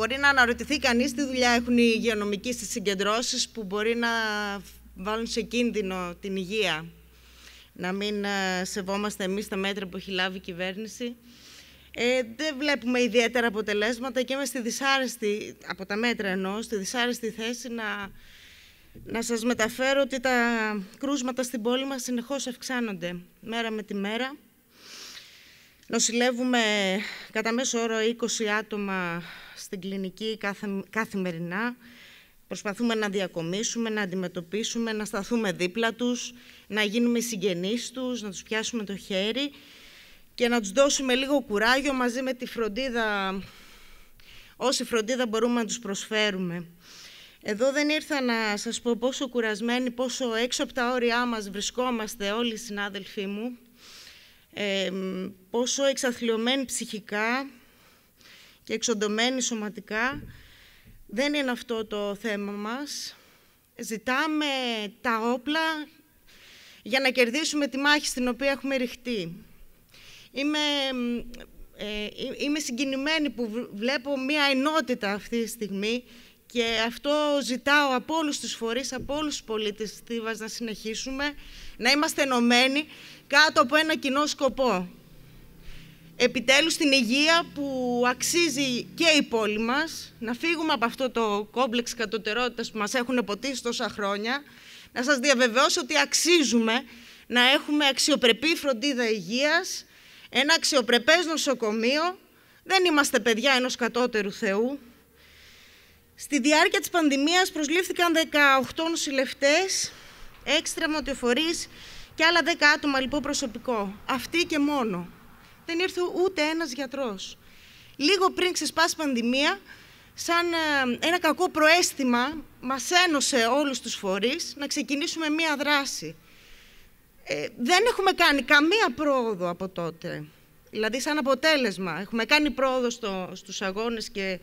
Μπορεί να αναρωτηθεί κανείς τι δουλειά έχουν οι υγειονομικοί στις συγκεντρώσεις που μπορεί να βάλουν σε κίνδυνο την υγεία. Να μην ε, σεβόμαστε εμείς τα μέτρα που έχει λάβει η κυβέρνηση. Ε, δεν βλέπουμε ιδιαίτερα αποτελέσματα και είμαι στη δυσάρεστη, από τα μέτρα στη δυσάρεστη θέση να, να σας μεταφέρω ότι τα κρούσματα στην πόλη μας συνεχώς αυξάνονται μέρα με τη μέρα. Νοσηλεύουμε κατά μέσο όρο 20 άτομα στην κλινική κάθε, καθημερινά. Προσπαθούμε να διακομίσουμε, να αντιμετωπίσουμε, να σταθούμε δίπλα τους, να γίνουμε συγγενείς τους, να τους πιάσουμε το χέρι και να τους δώσουμε λίγο κουράγιο μαζί με τη φροντίδα, όση φροντίδα μπορούμε να τους προσφέρουμε. Εδώ δεν ήρθα να σας πω πόσο κουρασμένοι, πόσο έξω από τα όρια μας βρισκόμαστε όλοι οι συνάδελφοί μου, πόσο εξαθλειωμένοι ψυχικά, και εξοντωμένοι σωματικά. Δεν είναι αυτό το θέμα μας. Ζητάμε τα όπλα για να κερδίσουμε τη μάχη στην οποία έχουμε ρηχτεί. Είμαι, ε, ε, συγκινημένη που βλέπω μία ενότητα αυτή τη στιγμή και αυτό ζητάω από όλους τους φορείς, από όλους τους πολίτες της Θήβας να συνεχίσουμε, να είμαστε ενωμένοι κάτω από ένα κοινό σκοπό επιτέλους την υγεία που αξίζει και η πόλη μας, να φύγουμε από αυτό το κόμπλεξ κατωτερότητας που μας έχουν ποτίσει τόσα χρόνια, να σας διαβεβαιώσω ότι αξίζουμε να έχουμε αξιοπρεπή φροντίδα υγείας, ένα αξιοπρεπές νοσοκομείο, δεν είμαστε παιδιά ενός κατώτερου Θεού. Στη διάρκεια της πανδημίας προσλήφθηκαν 18 νοσηλευτές, έξτρα μοτιοφορείς και άλλα 10 άτομα λοιπόν προσωπικό. Αυτοί και μόνο δεν ήρθε ούτε ένας γιατρός. Λίγο πριν ξεσπάσει πανδημία, σαν ε, ένα κακό προέστημα, μας ένωσε όλους τους φορείς να ξεκινήσουμε μία δράση. Ε, δεν έχουμε κάνει καμία πρόοδο από τότε. Δηλαδή, σαν αποτέλεσμα, έχουμε κάνει πρόοδο στο, στους αγώνες και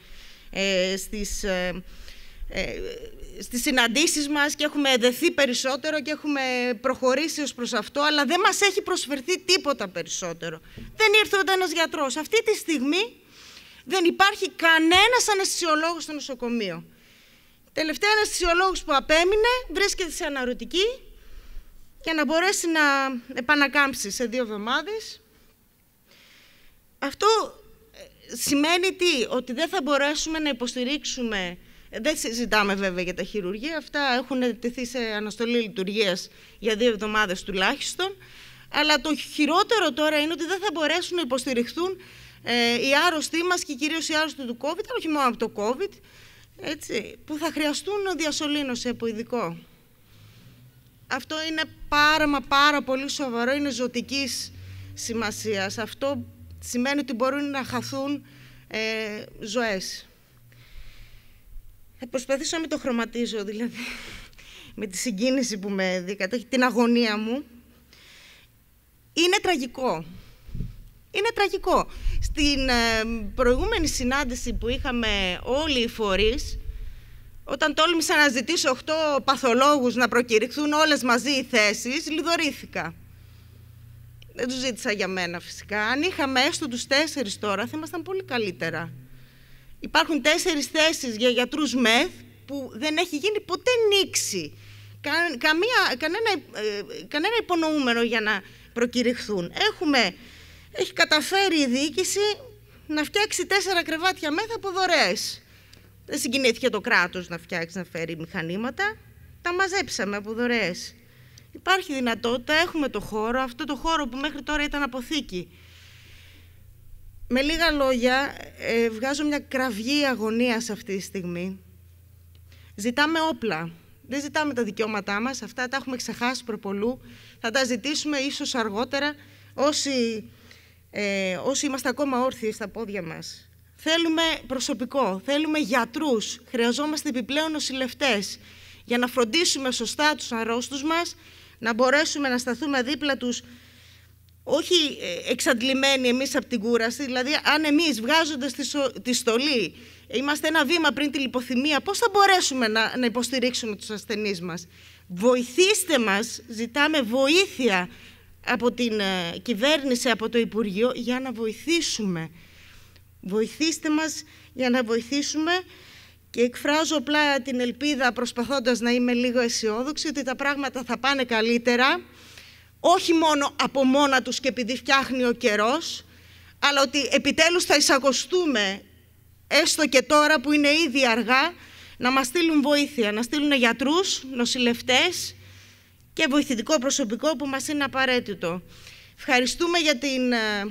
ε, στις... Ε, ε, στις συναντήσεις μας και έχουμε δεθεί περισσότερο και έχουμε προχωρήσει ως προς αυτό, αλλά δεν μας έχει προσφερθεί τίποτα περισσότερο. Δεν ήρθε ούτε ένας γιατρός. Αυτή τη στιγμή δεν υπάρχει κανένας αναισθησιολόγος στο νοσοκομείο. Τελευταία αναισθησιολόγος που απέμεινε βρίσκεται σε αναρωτική για να μπορέσει να επανακάμψει σε δύο εβδομάδες. Αυτό ε, σημαίνει ότι δεν θα μπορέσουμε να υποστηρίξουμε δεν συζητάμε βέβαια για τα χειρουργεία. Αυτά έχουν τεθεί σε αναστολή λειτουργίας για δύο εβδομάδες τουλάχιστον. Αλλά το χειρότερο τώρα είναι ότι δεν θα μπορέσουν να υποστηριχθούν ε, οι άρρωστοί μας και κυρίως οι άρρωστοι του COVID, όχι μόνο από το COVID, έτσι, που θα χρειαστούν διασωλήνωση από ειδικό. Αυτό είναι πάρα μα πάρα πολύ σοβαρό, είναι ζωτικής σημασίας. Αυτό σημαίνει ότι μπορούν να χαθούν ε, ζωές. Θα προσπαθήσω να μην το χρωματίζω, δηλαδή, με τη συγκίνηση που με και την αγωνία μου. Είναι τραγικό. Είναι τραγικό. Στην ε, προηγούμενη συνάντηση που είχαμε όλοι οι φορείς, όταν τόλμησα να ζητήσω 8 παθολόγους να προκηρυχθούν όλες μαζί οι θέσεις, λιδωρήθηκα. Δεν τους ζήτησα για μένα φυσικά. Αν είχαμε έστω τους τέσσερις τώρα, θα ήμασταν πολύ καλύτερα. Υπάρχουν τέσσερις θέσεις για γιατρούς ΜΕΘ που δεν έχει γίνει ποτέ νήξη. καμία, ε, κανένα, υπονοούμενο για να προκηρυχθούν. Έχουμε, έχει καταφέρει η διοίκηση να φτιάξει τέσσερα κρεβάτια μεθ από δωρεές. Δεν συγκινήθηκε το κράτος να φτιάξει, να φέρει μηχανήματα. Τα μαζέψαμε από δωρεές. Υπάρχει δυνατότητα, έχουμε το χώρο, αυτό το χώρο που μέχρι τώρα ήταν αποθήκη. Με λίγα λόγια, ε, βγάζω μια κραυγή αγωνίας αυτή τη στιγμή. Ζητάμε όπλα. Δεν ζητάμε τα δικαιώματά μας, αυτά τα έχουμε ξεχάσει προπολού. Θα τα ζητήσουμε ίσως αργότερα, όσοι, ε, όσοι είμαστε ακόμα όρθιοι στα πόδια μας. Θέλουμε προσωπικό, θέλουμε γιατρούς, χρειαζόμαστε επιπλέον νοσηλευτές για να φροντίσουμε σωστά τους αρρώστους μας, να μπορέσουμε να σταθούμε δίπλα τους όχι ε, εξαντλημένοι εμείς από την κούραση, δηλαδή αν εμείς βγάζοντας τη, στολή είμαστε ένα βήμα πριν τη λιποθυμία, πώς θα μπορέσουμε να, να υποστηρίξουμε τους ασθενείς μας. Βοηθήστε μας, ζητάμε βοήθεια από την ε, κυβέρνηση, από το Υπουργείο, για να βοηθήσουμε. Βοηθήστε μας για να βοηθήσουμε και εκφράζω απλά την ελπίδα, προσπαθώντας να είμαι λίγο αισιόδοξη, ότι τα πράγματα θα πάνε καλύτερα όχι μόνο από μόνα τους και επειδή φτιάχνει ο καιρός, αλλά ότι επιτέλους θα εισαγωστούμε, έστω και τώρα που είναι ήδη αργά, να μας στείλουν βοήθεια, να στείλουν γιατρούς, νοσηλευτές και βοηθητικό προσωπικό που μας είναι απαραίτητο. Ευχαριστούμε για την ε,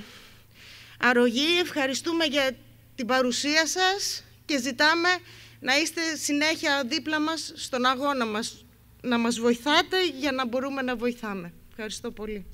αρρωγή, ευχαριστούμε για την παρουσία σας και ζητάμε να είστε συνέχεια δίπλα μας στον αγώνα μας, να μας βοηθάτε για να μπορούμε να βοηθάμε. Ευχαριστώ πολύ.